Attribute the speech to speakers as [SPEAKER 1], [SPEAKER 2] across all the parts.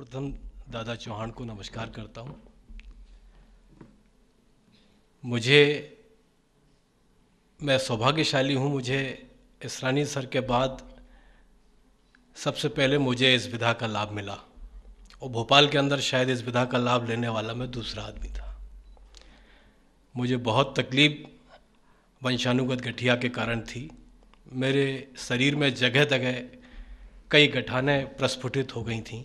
[SPEAKER 1] सर्वप्रथम दादा चौहान को नमस्कार करता हूँ मुझे मैं सौभाग्यशाली हूँ मुझे इसरानी सर के बाद सबसे पहले मुझे इस विधा का लाभ मिला और भोपाल के अंदर शायद इस विधा का लाभ लेने वाला मैं दूसरा आदमी था मुझे बहुत तकलीफ वंशानुगत गठिया के कारण थी मेरे शरीर में जगह जगह कई गठाने प्रस्फुटित हो गई थीं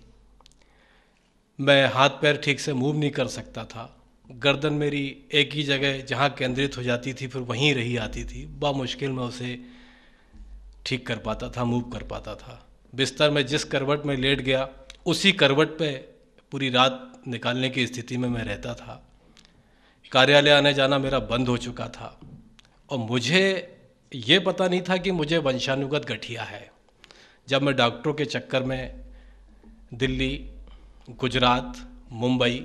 [SPEAKER 1] मैं हाथ पैर ठीक से मूव नहीं कर सकता था गर्दन मेरी एक ही जगह जहाँ केंद्रित हो जाती थी फिर वहीं रही आती थी बामुश्किल मैं उसे ठीक कर पाता था मूव कर पाता था बिस्तर में जिस करवट में लेट गया उसी करवट पे पूरी रात निकालने की स्थिति में मैं रहता था कार्यालय आने जाना मेरा बंद हो चुका था और मुझे ये पता नहीं था कि मुझे वंशानुगत गठिया है जब मैं डॉक्टरों के चक्कर में दिल्ली गुजरात मुंबई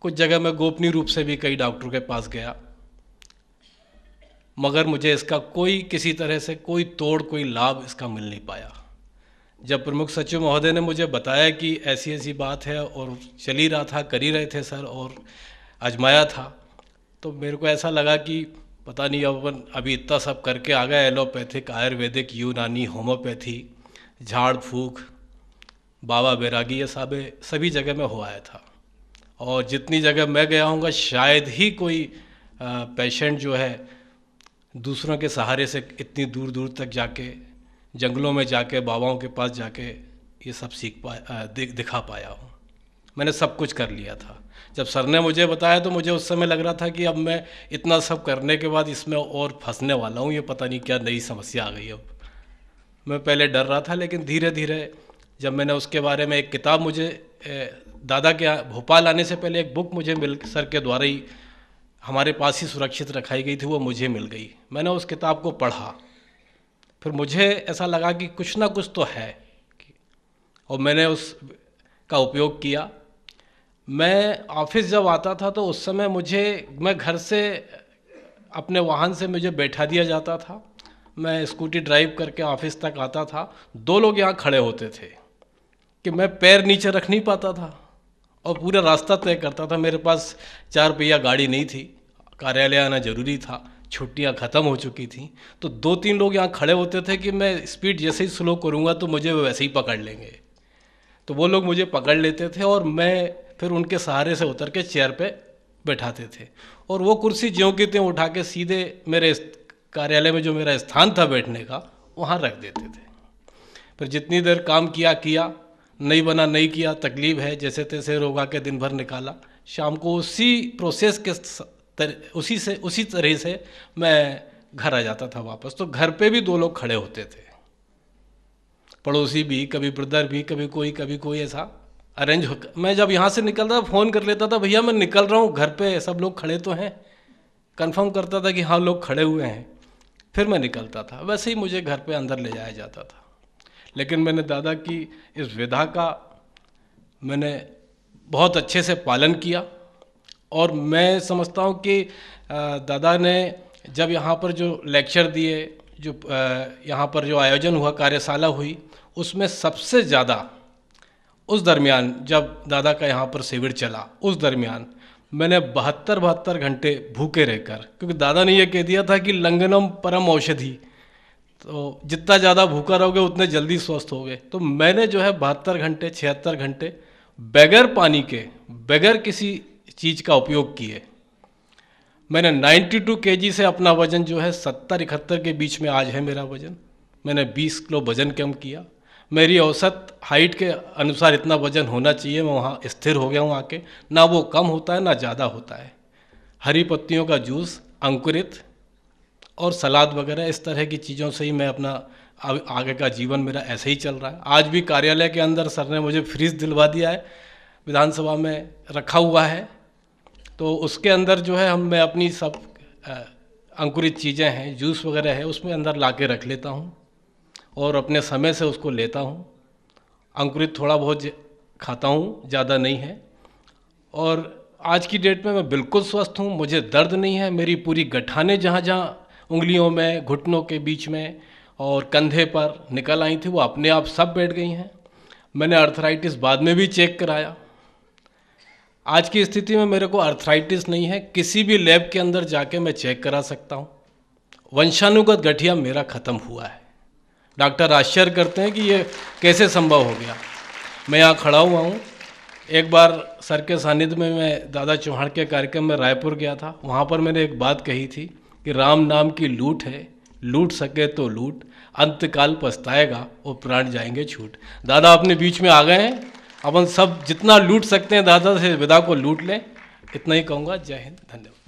[SPEAKER 1] कुछ जगह मैं गोपनीय रूप से भी कई डॉक्टरों के पास गया मगर मुझे इसका कोई किसी तरह से कोई तोड़ कोई लाभ इसका मिल नहीं पाया जब प्रमुख सचिव महोदय ने मुझे बताया कि ऐसी ऐसी बात है और चल ही रहा था कर ही रहे थे सर और आजमाया था तो मेरे को ऐसा लगा कि पता नहीं अपन अभी इतना सब करके आ गया एलोपैथिक आयुर्वेदिक यूनानी होम्योपैथी झाड़ फूक बाबा बैरागी ये सब सभी जगह में हो आया था और जितनी जगह मैं गया हूँगा शायद ही कोई पेशेंट जो है दूसरों के सहारे से इतनी दूर दूर तक जाके जंगलों में जाके बाबाओं के पास जाके ये सब सीख पाया दिखा पाया हूँ मैंने सब कुछ कर लिया था जब सर ने मुझे बताया तो मुझे उस समय लग रहा था कि अब मैं इतना सब करने के बाद इसमें और फंसने वाला हूँ ये पता नहीं क्या नई समस्या आ गई अब मैं पहले डर रहा था लेकिन धीरे धीरे जब मैंने उसके बारे में एक किताब मुझे दादा के भोपाल आने से पहले एक बुक मुझे मिल सर के द्वारा ही हमारे पास ही सुरक्षित रखाई गई थी वो मुझे मिल गई मैंने उस किताब को पढ़ा फिर मुझे ऐसा लगा कि कुछ ना कुछ तो है और मैंने उस का उपयोग किया मैं ऑफिस जब आता था तो उस समय मुझे मैं घर से अपने वाहन से मुझे बैठा दिया जाता था मैं स्कूटी ड्राइव करके ऑफिस तक आता था दो लोग यहाँ खड़े होते थे कि मैं पैर नीचे रख नहीं पाता था और पूरा रास्ता तय करता था मेरे पास चार पहिया गाड़ी नहीं थी कार्यालय आना जरूरी था छुट्टियां ख़त्म हो चुकी थी तो दो तीन लोग यहाँ खड़े होते थे कि मैं स्पीड जैसे ही स्लो करूँगा तो मुझे वैसे ही पकड़ लेंगे तो वो लोग मुझे पकड़ लेते थे और मैं फिर उनके सहारे से उतर के चेयर पे बैठाते थे और वो कुर्सी ज्यों की त्यों उठा के सीधे मेरे कार्यालय में जो मेरा स्थान था बैठने का वहाँ रख देते थे फिर जितनी देर काम किया किया नहीं बना नहीं किया तकलीफ है जैसे तैसे रोगा के दिन भर निकाला शाम को उसी प्रोसेस के तर, उसी से उसी तरह से मैं घर आ जाता था वापस तो घर पे भी दो लोग खड़े होते थे पड़ोसी भी कभी ब्रदर भी कभी कोई कभी कोई ऐसा अरेंज हो मैं जब यहाँ से निकलता फ़ोन कर लेता था भैया मैं निकल रहा हूँ घर पे सब लोग खड़े तो हैं कंफर्म करता था कि हाँ लोग खड़े हुए हैं फिर मैं निकलता था वैसे ही मुझे घर पे अंदर ले जाया जाता था लेकिन मैंने दादा की इस विधा का मैंने बहुत अच्छे से पालन किया और मैं समझता हूँ कि दादा ने जब यहाँ पर जो लेक्चर दिए जो यहाँ पर जो आयोजन हुआ कार्यशाला हुई उसमें सबसे ज़्यादा उस दरमियान जब दादा का यहाँ पर शिविर चला उस दरमियान मैंने बहत्तर बहत्तर घंटे भूखे रहकर क्योंकि दादा ने यह कह दिया था कि लंगनम परम औषधि तो जितना ज़्यादा भूखा रहोगे उतने जल्दी स्वस्थ होगे तो मैंने जो है बहत्तर घंटे छिहत्तर घंटे बगैर पानी के बगैर किसी चीज़ का उपयोग किए मैंने 92 टू के से अपना वज़न जो है सत्तर इकहत्तर के बीच में आज है मेरा वज़न मैंने 20 किलो वज़न कम किया मेरी औसत हाइट के अनुसार इतना वज़न होना चाहिए मैं वहाँ स्थिर हो गया हूँ आके ना वो कम होता है ना ज़्यादा होता है हरी पत्तियों का जूस अंकुरित और सलाद वगैरह इस तरह की चीज़ों से ही मैं अपना आगे का जीवन मेरा ऐसे ही चल रहा है आज भी कार्यालय के अंदर सर ने मुझे फ्रिज दिलवा दिया है विधानसभा में रखा हुआ है तो उसके अंदर जो है हम मैं अपनी सब अंकुरित चीज़ें हैं जूस वगैरह है उसमें अंदर ला के रख लेता हूँ और अपने समय से उसको लेता हूँ अंकुरित थोड़ा बहुत खाता हूँ ज़्यादा नहीं है और आज की डेट में मैं बिल्कुल स्वस्थ हूँ मुझे दर्द नहीं है मेरी पूरी गठाने जहाँ जहाँ उंगलियों में घुटनों के बीच में और कंधे पर निकल आई थी वो अपने आप सब बैठ गई हैं मैंने अर्थराइटिस बाद में भी चेक कराया आज की स्थिति में मेरे को अर्थराइटिस नहीं है किसी भी लैब के अंदर जाके मैं चेक करा सकता हूँ वंशानुगत गठिया मेरा ख़त्म हुआ है डॉक्टर आश्चर्य करते हैं कि ये कैसे संभव हो गया मैं यहाँ खड़ा हुआ हूँ एक बार सर के सानिध्य में मैं दादा चौहान के कार्यक्रम में रायपुर गया था वहाँ पर मैंने एक बात कही थी कि राम नाम की लूट है लूट सके तो लूट अंतकाल पछताएगा और प्राण जाएंगे छूट दादा अपने बीच में आ गए हैं अपन सब जितना लूट सकते हैं दादा से विदा को लूट लें इतना ही कहूँगा जय हिंद धन्यवाद